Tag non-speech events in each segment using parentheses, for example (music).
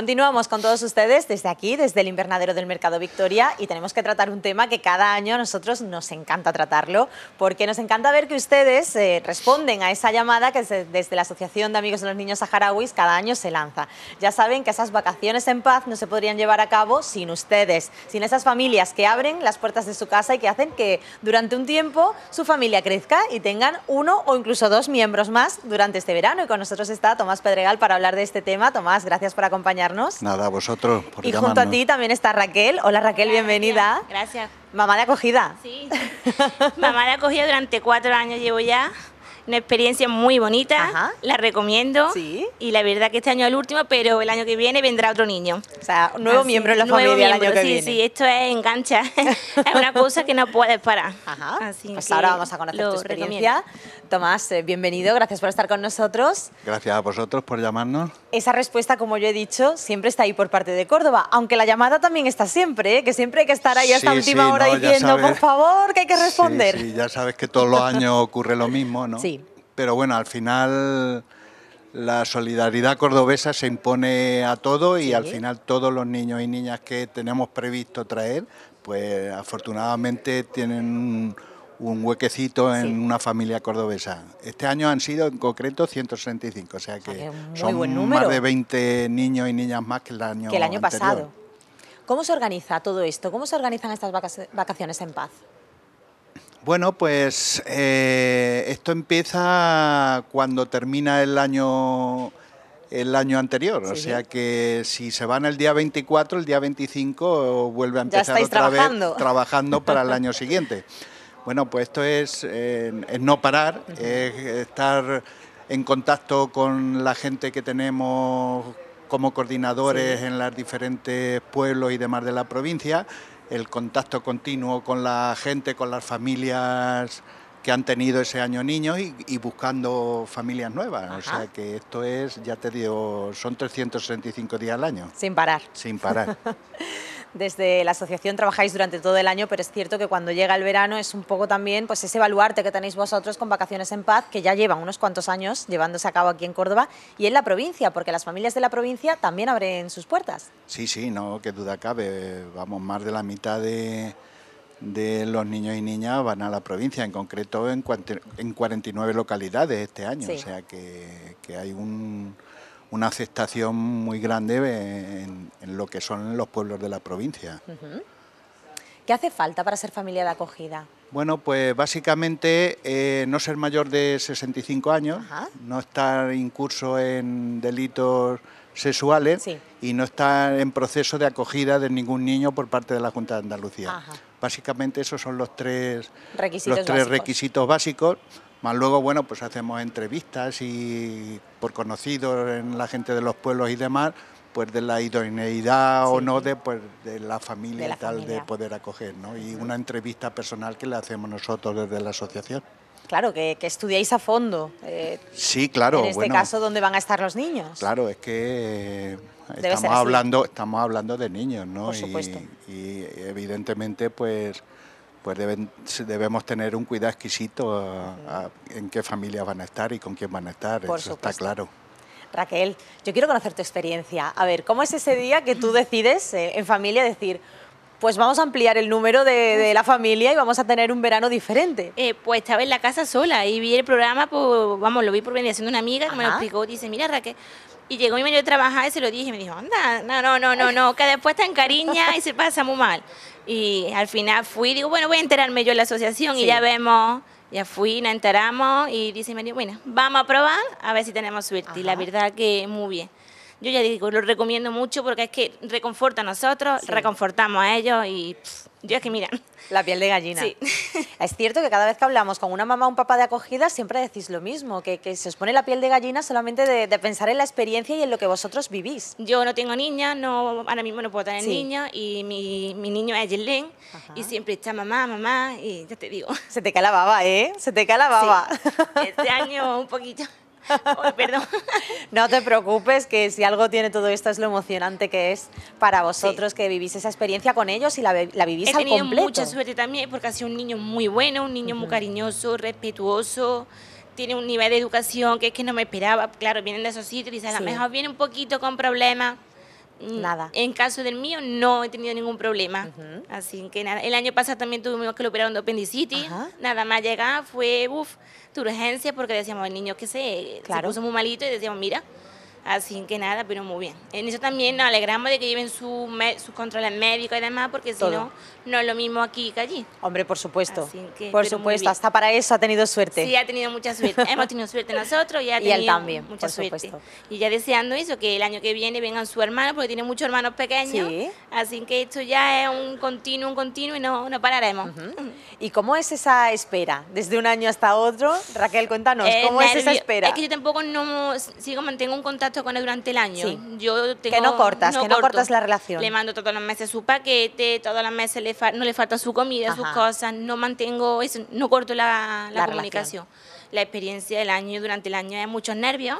Continuamos con todos ustedes desde aquí, desde el invernadero del Mercado Victoria y tenemos que tratar un tema que cada año a nosotros nos encanta tratarlo porque nos encanta ver que ustedes eh, responden a esa llamada que desde la Asociación de Amigos de los Niños Saharauis cada año se lanza. Ya saben que esas vacaciones en paz no se podrían llevar a cabo sin ustedes, sin esas familias que abren las puertas de su casa y que hacen que durante un tiempo su familia crezca y tengan uno o incluso dos miembros más durante este verano. Y con nosotros está Tomás Pedregal para hablar de este tema. Tomás, gracias por acompañarnos. Nada, vosotros por Y junto a ti también está Raquel. Hola Raquel, bienvenida. Gracias. Mamá de acogida. Sí. Mamá de acogida durante cuatro años llevo ya una experiencia muy bonita, la recomiendo. Y la verdad que este año es el último, pero el año que viene vendrá otro niño. O sea, un nuevo miembro de la familia el año que viene. Sí, esto es engancha. (laughs) es una cosa que no puedes parar. Ajá. Pues ahora vamos a conocer tu experiencia. Tomás, eh, bienvenido, gracias por estar con nosotros. Gracias a vosotros por llamarnos. Esa respuesta, como yo he dicho, siempre está ahí por parte de Córdoba, aunque la llamada también está siempre, ¿eh? que siempre hay que estar ahí hasta última hora diciendo, por favor, que hay que responder. sí, ya sabes que todos los (laughs) años ocurre lo mismo, ¿no? Sí pero bueno, al final la solidaridad cordobesa se impone a todo y al final todos los niños y niñas que tenemos previsto traer, pues afortunadamente tienen un huequecito en una familia cordobesa. Este año han sido en concreto 165, o sea que, son más de 20 niños y niñas más que el año, pasado. ¿Cómo se organiza todo esto? ¿Cómo se organizan estas vacaciones en paz? Bueno, pues eh, esto empieza cuando termina el año el año anterior, o sea que si se van el día 24, el día 25 vuelve a empezar otra vez (laughs) trabajando para el año siguiente. Bueno, pues esto es, eh, no parar, es estar en contacto con la gente que tenemos como coordinadores en los diferentes pueblos y demás de la provincia el contacto continuo con la gente, con las familias que han tenido ese año niños y, buscando familias nuevas. O sea que esto es, ya te digo, son 365 días al año. Sin parar. Sin parar. (laughs) desde la asociación trabajáis durante todo el año, pero es cierto que cuando llega el verano es un poco también pues ese baluarte que tenéis vosotros con Vacaciones en Paz, que ya llevan unos cuantos años llevándose a cabo aquí en Córdoba y en la provincia, porque las familias de la provincia también abren sus puertas. Sí, sí, no, que duda cabe. Vamos, más de la mitad de, los niños y niñas van a la provincia, en concreto en, en 49 localidades este año, o sea que hay un una aceptación muy grande en, lo que son los pueblos de la provincia. ¿Qué hace falta para ser familia de acogida? Bueno, pues básicamente eh, no ser mayor de 65 años, no estar incurso en delitos sexuales y no estar en proceso de acogida de ningún niño por parte de la Junta de Andalucía. Básicamente esos son los tres requisitos básicos más luego, bueno, pues hacemos entrevistas y por conocidos en la gente de los pueblos y demás, pues de la idoneidad o no de, pues, de la familia y tal de poder acoger, ¿no? Y una entrevista personal que le hacemos nosotros desde la asociación. Claro, que, que estudiáis a fondo. Eh, sí, claro. En este caso, ¿dónde van a estar los niños? Claro, es que eh, estamos, hablando, estamos hablando de niños, ¿no? supuesto. y evidentemente, pues pues debemos tener un cuidado exquisito ah, ah, en qué familia van a estar y con quién van a estar, eso está claro. Raquel, yo quiero conocer tu experiencia. A ver, ¿cómo es ese día que tú decides eh, en familia decir, pues vamos a ampliar el número de, la familia y vamos a tener un verano diferente. Eh, pues estaba en la casa sola y vi el programa, pues, vamos, lo vi por venir de una amiga que me lo explicó. Dice, mira Raquel, y llegó mi marido a trabajar y se lo dije. Y me dijo, anda, no, no, no, no, no, que después en cariño y se pasa muy mal. Y al final fui, digo, bueno, voy a enterarme yo en la asociación y ya vemos. Ya fui, nos enteramos y dice mi bueno, vamos a probar a ver si tenemos suerte. Y la verdad que muy bien. Yo ya digo, lo recomiendo mucho porque es que reconforta a nosotros, reconfortamos a ellos y... Yo es que mira. La piel de gallina. Sí. (laughs) Es cierto que cada vez que hablamos con una mamá o un papá de acogida siempre decís lo mismo, que, que se os pone la piel de gallina solamente de, de, pensar en la experiencia y en lo que vosotros vivís. Yo no tengo niña, no, ahora mismo no puedo tener niña y mi, mi, niño es Yelén y siempre está mamá, mamá y ya te digo. Se te cae ¿eh? Se te cae la Sí. Este año un poquito. (laughs) (laughs) perdón. (laughs) no te preocupes, que si algo tiene todo esto es lo emocionante que es para vosotros que vivís esa experiencia con ellos y la, vivís al completo. He tenido mucha suerte también porque ha sido un niño muy bueno, un niño muy cariñoso, respetuoso tiene un nivel de educación que es que no me esperaba. Claro, vienen de esos sitios y a lo mejor viene un poquito con problemas Mm, nada. En caso del mío, no he tenido ningún problema. Así que nada. El año pasado también tuvimos que operar un de apendicitis. Nada más llegar fue, uff, tu urgencia, porque decíamos, el niño que se, claro. se puso muy malito y decíamos, mira, Así que nada, pero muy bien. En eso también nos alegramos de que lleven sus controles médicos y demás, porque si no, no es lo mismo aquí que allí. Hombre, por supuesto. por supuesto, hasta para eso ha tenido suerte. Sí, ha tenido mucha suerte. (laughs) Hemos tenido suerte nosotros y él también, mucha suerte. Y ya deseando eso, que el año que viene vengan su hermano, porque tiene muchos hermanos pequeños. Así que esto ya es un continuo, un continuo y no, no pararemos. ¿Y cómo es esa espera? Desde un año hasta otro, Raquel, cuéntanos, ¿cómo es esa espera? Es que yo tampoco no sigo, mantengo un contacto con él durante el año. Yo que no cortas, que no cortas la relación. Le mando todos los meses su paquete, todos los meses no le falta su comida, sus cosas, no mantengo, eso, no corto la, comunicación la experiencia del año, durante el año hay muchos nervios.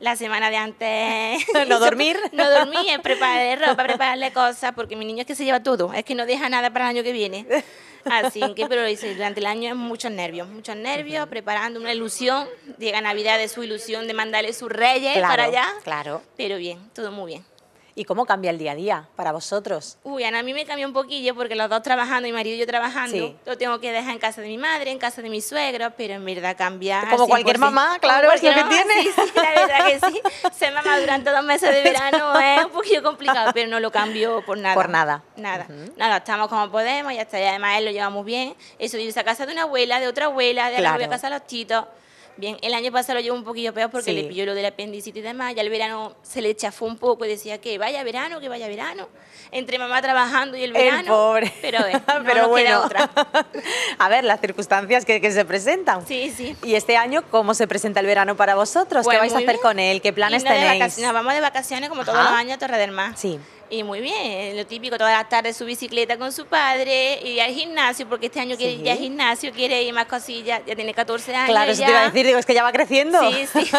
La semana de antes... (laughs) no (laughs) dormir. no dormí, eh, prepararle ropa, prepararle cosas, porque mi niño es que se lleva todo, es que no deja nada para el año que viene. Así que, pero durante el año es muchos nervios, muchos nervios, preparando una ilusión. Llega Navidad de su ilusión de mandarle sus reyes para allá. Claro. Pero bien, todo muy bien. ¿Y cómo cambia el día a día para vosotros? Uy, a mí me cambia un poquillo porque los dos trabajando, mi marido y yo trabajando, lo tengo que dejar en casa de mi madre, en casa de mi suegro, pero en verdad cambia. Como cualquier mamá, claro, es lo que tiene. Sí, sí, la verdad que sí. Ser mamá durante dos meses de verano (laughs) es un poquillo complicado, pero no lo cambio por nada. Por nada. Nada. Nada, estamos como podemos, ya está. Y además él lo llevamos bien. Eso de irse a casa de una abuela, de otra abuela, de claro. la voy a casa de los titos bien. El año pasado lo llevo un poquillo peor porque le pilló lo del apendicitis y demás. Ya el verano se le chafó un poco y decía que vaya verano, que vaya verano. Entre mamá trabajando y el verano. El pobre. Pero, bueno. (laughs) (laughs) A ver, las circunstancias que, se presentan. Sí, sí. ¿Y este año cómo se presenta el verano para vosotros? ¿Qué pues vais a hacer con él? ¿Qué planes tenéis? Nos vamos de vacaciones como todos los años a Torre del Mar. Sí. Y muy bien, lo típico, todas las tardes su bicicleta con su padre y al gimnasio, porque este año quiere sí. gimnasio, quiere ir más cosillas, ya tiene 14 años. Claro, eso te iba a decir, digo, es que ya va creciendo. Sí, sí.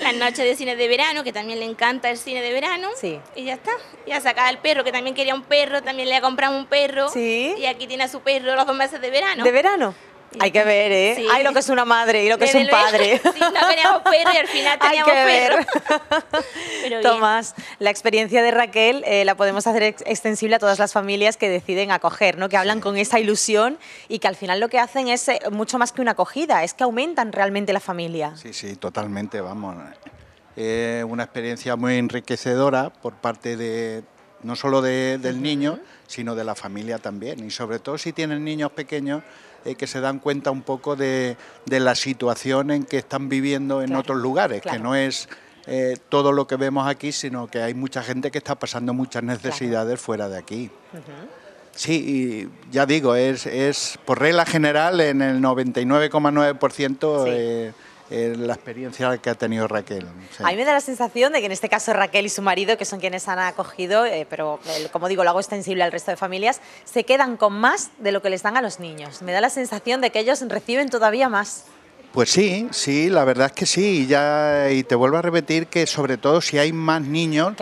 las (laughs) noches de cine de verano, que también le encanta el cine de verano. Sí. Y ya está. Y ha sacado al perro, que también quería un perro, también le ha comprado un perro. Sí. Y aquí tiene a su perro los dos meses de verano. ¿De verano? Hay que pues, ver, ¿eh? Hay lo que es una madre y lo que es un padre. Sí, no teníamos perro y al final (laughs) teníamos Hay que ver. (laughs) Tomás, la experiencia de Raquel eh, la podemos hacer extensible a todas las familias que deciden acoger, ¿no? Que hablan con esa ilusión y que al final lo que hacen es eh, mucho más que una acogida, es que aumentan realmente la familia. Sí, sí, totalmente, vamos. Eh, una experiencia muy enriquecedora por parte de no solo del niño, sino de la familia también. Y sobre todo si tienen niños pequeños, eh, que se dan cuenta un poco de, la situación en que están viviendo en otros lugares, que no es eh, todo lo que vemos aquí, sino que hay mucha gente que está pasando muchas necesidades fuera de aquí. Sí, ya digo, es, es, por regla general en el 99,9% eh, la experiencia que ha tenido Raquel. A mí me da la sensación de que en este caso Raquel y su marido, que son quienes han acogido, eh, pero eh, como digo, lo hago extensible al resto de familias, se quedan con más de lo que les dan a los niños. Me da la sensación de que ellos reciben todavía más. Pues sí, sí, la verdad es que sí. Y, ya, y te vuelvo a repetir que sobre todo si hay más niños,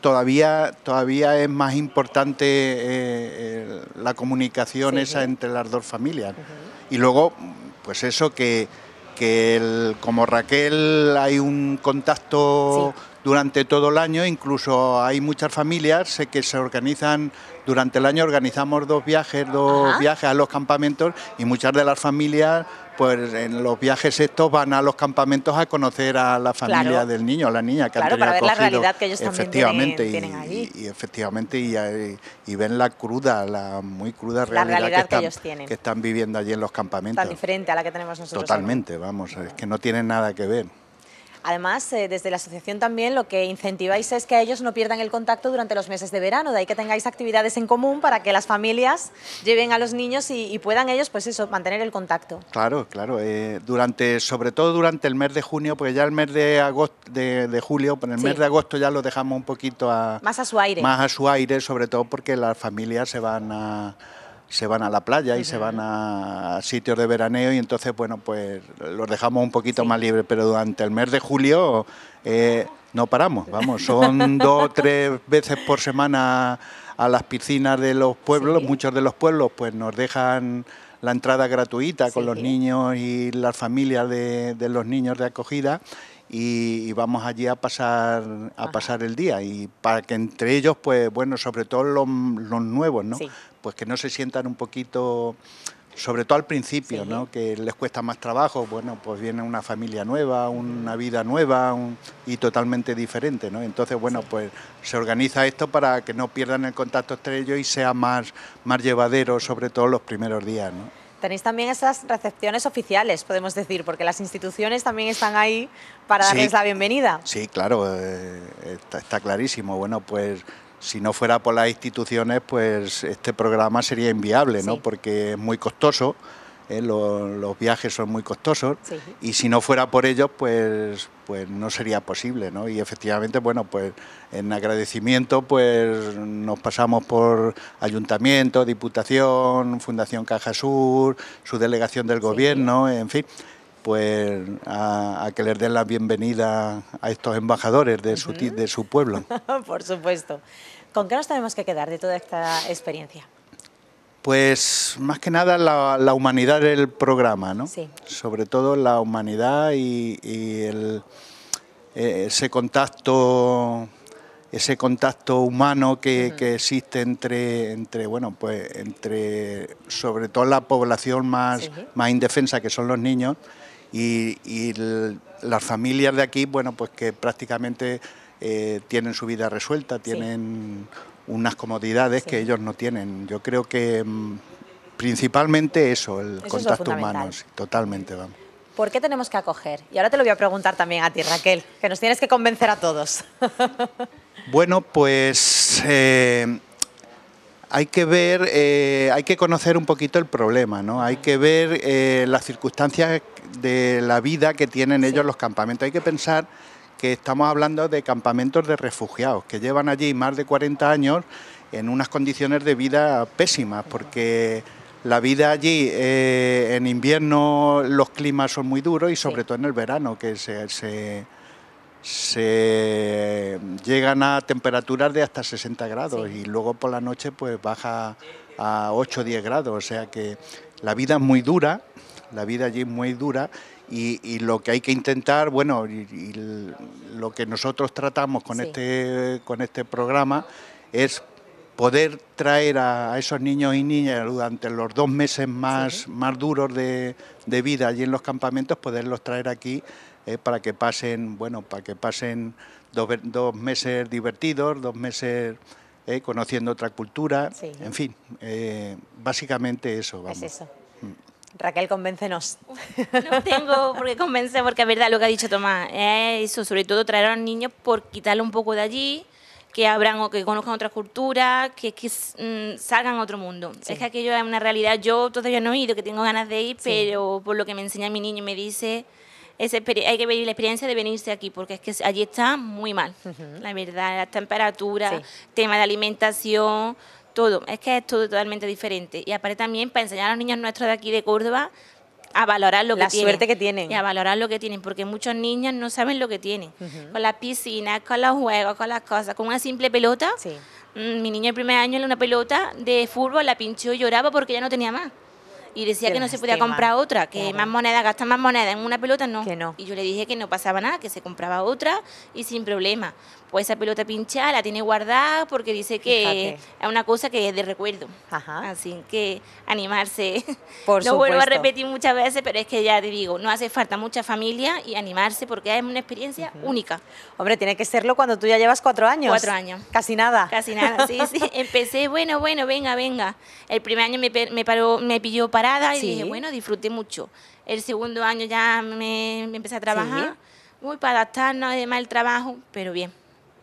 todavía, todavía es más importante la comunicación esa entre las dos familias. Y luego, pues eso que que el, como Raquel hay un contacto durante todo el año, incluso hay muchas familias eh, que se organizan, durante el año organizamos dos viajes, dos viajes a los campamentos y muchas de las familias pues en los viajes estos van a los campamentos a conocer a la familia del niño, a la niña que han para la realidad que ellos efectivamente, y, Y, efectivamente, y, ven la cruda, la muy cruda realidad, que, están, están viviendo allí en los campamentos. a Totalmente, vamos, es que no tienen nada que ver. Además, eh, desde la asociación también lo que incentiváis es que ellos no pierdan el contacto durante los meses de verano, de ahí que tengáis actividades en común para que las familias lleven a los niños y, puedan ellos, pues eso, mantener el contacto. Claro, claro. Eh, durante, sobre todo durante el mes de junio, porque ya el mes de agosto, de, julio, en el mes de agosto ya lo dejamos un poquito a... Más a su aire. Más a su aire, sobre todo porque las familias se van a se van a la playa y se van a sitios de veraneo y entonces, bueno, pues los dejamos un poquito más libres, pero durante el mes de julio eh, no paramos, vamos, son (laughs) dos o tres veces por semana a las piscinas de los pueblos, muchos de los pueblos pues nos dejan la entrada gratuita con los niños y las familias de, de los niños de acogida y, vamos allí a pasar a pasar el día y para que entre ellos pues bueno sobre todo los, nuevos no pues que no se sientan un poquito sobre todo al principio, ¿no? que les cuesta más trabajo, bueno, pues viene una familia nueva, una vida nueva y totalmente diferente, ¿no? Entonces, bueno, pues se organiza esto para que no pierdan el contacto entre ellos y sea más, más llevadero, sobre todo los primeros días, ¿no? Tenéis también esas recepciones oficiales, podemos decir, porque las instituciones también están ahí para darles la bienvenida. Sí, claro, eh, está clarísimo. Bueno, pues si no fuera por las instituciones, pues este programa sería inviable, ¿no? Porque es muy costoso, ¿eh? los, viajes son muy costosos y si no fuera por ellos, pues, pues no sería posible, ¿no? Y efectivamente, bueno, pues en agradecimiento, pues nos pasamos por ayuntamiento, diputación, Fundación Caja Sur, su delegación del gobierno, en fin pues a, que les den la bienvenida a estos embajadores de su, pueblo. (laughs) Por supuesto. ¿Con qué nos tenemos que quedar de toda esta experiencia? Pues más que nada la, humanidad del programa, ¿no? Sí. Sobre todo la humanidad y, eh, ese contacto ese contacto humano que, que, existe entre, entre, bueno, pues entre sobre todo la población más, más indefensa que son los niños, y, las familias de aquí, bueno, pues que prácticamente eh, tienen su vida resuelta, tienen unas comodidades que ellos no tienen. Yo creo que mm, principalmente eso, el contacto humano, totalmente, vamos. ¿Por qué tenemos que acoger? Y ahora te lo voy a preguntar también a ti, Raquel, que nos tienes que convencer a todos. bueno, pues eh, hay que ver, eh, hay que conocer un poquito el problema, ¿no? Hay que ver eh, las circunstancias de la vida que tienen ellos los campamentos. Hay que pensar que estamos hablando de campamentos de refugiados que llevan allí más de 40 años en unas condiciones de vida pésimas, porque la vida allí eh, en invierno los climas son muy duros y sobre todo en el verano que se se llegan a temperaturas de hasta 60 grados y luego por la noche pues baja a 8 o 10 grados, o sea que la vida es muy dura, la vida allí es muy dura y, lo que hay que intentar, bueno, y, lo que nosotros tratamos con, este, con este programa es poder traer a, esos niños y niñas durante los dos meses más, más duros de, de vida allí en los campamentos, poderlos traer aquí ¿eh? para que pasen, bueno, para que pasen dos, meses divertidos, dos meses ¿eh? conociendo otra cultura, en fin, eh, básicamente eso. Es eso. Mm. Raquel, convéncenos. (laughs) No tengo por qué convencer, porque es verdad lo que ha dicho Tomás. eso, sobre todo traer a los niños por quitarle un poco de allí, que abran o que conozcan otra cultura, que, que mm, salgan a otro mundo. Es que aquello es una realidad. Yo todavía no he ido, que tengo ganas de ir, pero por lo que me enseña mi niño me dice, hay que vivir la experiencia de venirse aquí, porque es que allí está muy mal, la verdad, la temperatura, tema de alimentación, todo, es que es todo totalmente diferente. Y aparte también para enseñar a los niños nuestros de aquí de Córdoba a valorar lo que tienen. que tienen. Y a valorar lo que tienen, porque muchos niños no saben lo que tienen. Con las piscinas, con los juegos, con las cosas, con una simple pelota. Mm, mi niño el primer año era una pelota de fútbol la pinchó y lloraba porque ya no tenía más. Y decía que, no se podía comprar otra, que más moneda gastar más moneda en una pelota, no. Y yo le dije que no pasaba nada, que se compraba otra y sin problema. Pues esa pelota pinchada la tiene guardada porque dice que es una cosa que es de recuerdo. Ajá. Así que animarse. Por Lo (laughs) vuelvo a repetir muchas veces, pero es que ya te digo, no hace falta mucha familia y animarse porque es una experiencia única. Hombre, tiene que serlo cuando tú ya llevas cuatro años. Cuatro años. Casi nada. Casi nada, sí, sí. (laughs) Empecé, bueno, bueno, venga, venga. El primer año me, me, paró, me pilló para y dije, bueno, disfruté mucho. El segundo año ya me, empecé a trabajar, muy para adaptarnos además el trabajo, pero bien,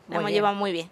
Lo hemos llevado muy bien.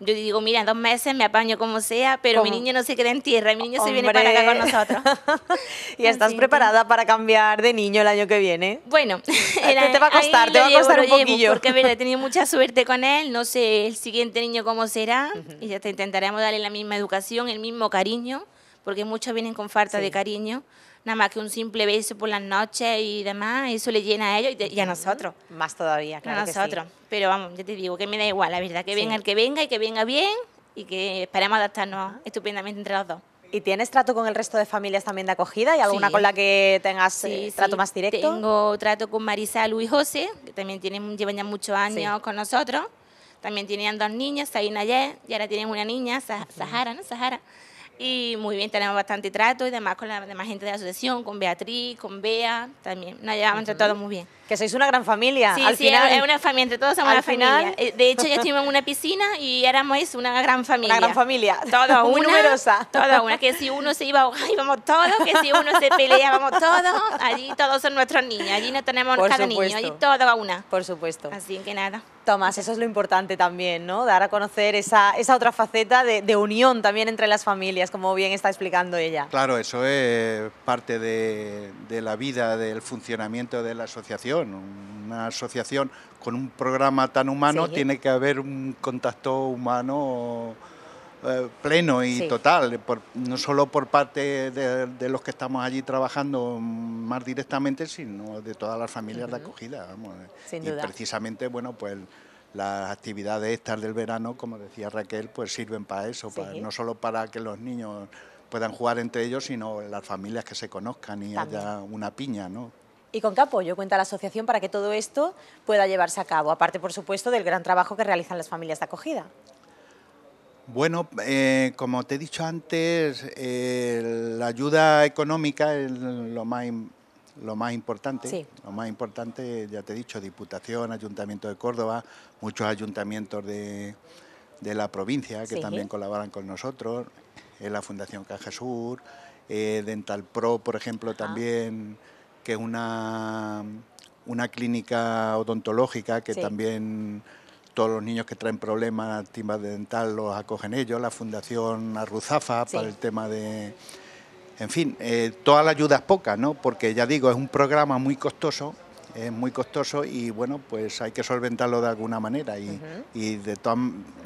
Yo digo, mira, dos meses me apaño como sea, pero mi niño no se queda en tierra, mi niño se viene para acá con nosotros. (laughs) ¿Y estás preparada para cambiar de niño el año que viene? Bueno, (laughs) (laughs) el, te va a costar, te va a costar un poquillo. porque verdad, he tenido mucha suerte con él, no sé el siguiente niño cómo será, y ya te intentaremos darle la misma educación, el mismo cariño porque muchos vienen con falta de cariño, nada más que un simple beso por las noches y demás, eso le llena a ellos y, a nosotros. Más todavía, claro. A nosotros. Pero vamos, yo te digo que me da igual, la verdad, que venga el que venga y que venga bien y que esperemos adaptarnos estupendamente entre los dos. ¿Y tienes trato con el resto de familias también de acogida? ¿Y alguna con la que tengas eh, trato más directo? Tengo trato con Marisa, Luis José, que también tienen, llevan ya muchos años con nosotros. También tenían dos niñas, Sabina y ahora tienen una niña, Sahara, ¿no? Sahara. Y muy bien, tenemos bastante trato y demás con la demás gente de la asociación, con Beatriz, con Bea, también. Nos llevamos muy bien sois una gran familia. Sí, sí, es una familia, entre todos somos una final, familia. Eh, de hecho, ya (laughs) estuvimos en una piscina y éramos una gran familia. Una gran familia. (laughs) Toda Muy una, numerosa. toda una, que si uno se iba, íbamos todos, que si uno se peleábamos vamos todos. Allí todos son nuestros niños, allí no tenemos cada niño, allí todo a una. Por supuesto. Así que nada. Tomás, eso es lo importante también, ¿no? Dar a conocer esa, otra faceta de, unión también entre las familias, como bien está explicando ella. Claro, eso es parte de la vida, del funcionamiento de la asociación. Una asociación con un programa tan humano tiene que haber un contacto humano eh, pleno y total, no solo por parte de, los que estamos allí trabajando más directamente, sino de todas las familias de acogida. y precisamente, bueno, pues las actividades estas del verano, como decía Raquel, pues sirven para eso, no solo para que los niños puedan jugar entre ellos, sino las familias que se conozcan y haya una piña, ¿no? ¿Y con qué apoyo cuenta la asociación para que todo esto pueda llevarse a cabo? Aparte, por supuesto, del gran trabajo que realizan las familias de acogida. Bueno, eh, como te he dicho antes, la ayuda económica es lo más, lo más importante. Sí. Lo más importante, ya te he dicho, Diputación, Ayuntamiento de Córdoba, muchos ayuntamientos de, la provincia que también colaboran con nosotros, eh, la Fundación Caja Sur, eh, Dental Pro, por ejemplo, también que es una, una clínica odontológica que también todos los niños que traen problemas, timbas de dental, los acogen ellos, la Fundación Arruzafa para el tema de... En fin, eh, toda la ayuda es poca, ¿no? Porque ya digo, es un programa muy costoso, es muy costoso y bueno, pues hay que solventarlo de alguna manera. Y, y de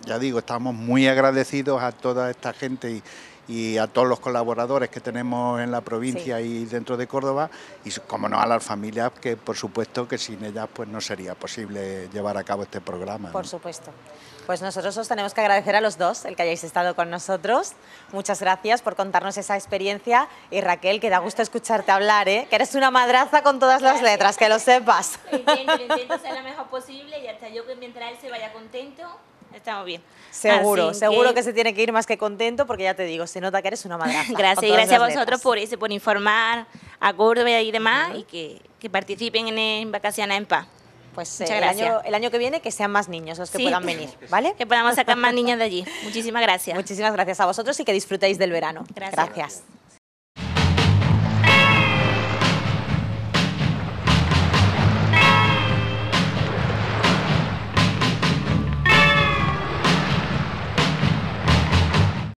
ya digo, estamos muy agradecidos a toda esta gente y, y a todos los colaboradores que tenemos en la provincia y dentro de Córdoba y como no a las familias que por supuesto que sin ellas pues no sería posible llevar a cabo este programa. Por supuesto. Pues nosotros os tenemos que agradecer a los dos el que hayáis estado con nosotros. Muchas gracias por contarnos esa experiencia. Y Raquel, que da gusto escucharte hablar, ¿eh? que eres una madraza con todas las letras, que lo sepas. Lo intento, intento ser lo mejor posible y hasta yo que mientras él se vaya contento, Estamos bien. Seguro, seguro que... se tiene que ir más que contento porque ya te digo, se nota que eres una madre. (laughs) gracias, gracias a vosotros por por informar a Córdoba y demás y que, participen eh, en, Vacaciones en Paz. Pues eh, el, año, que viene que sean más niños los que puedan venir, (laughs) ¿vale? Que podamos sacar más niños de allí. Muchísimas (laughs) gracias. Muchísimas gracias a vosotros y que disfrutéis del verano. gracias.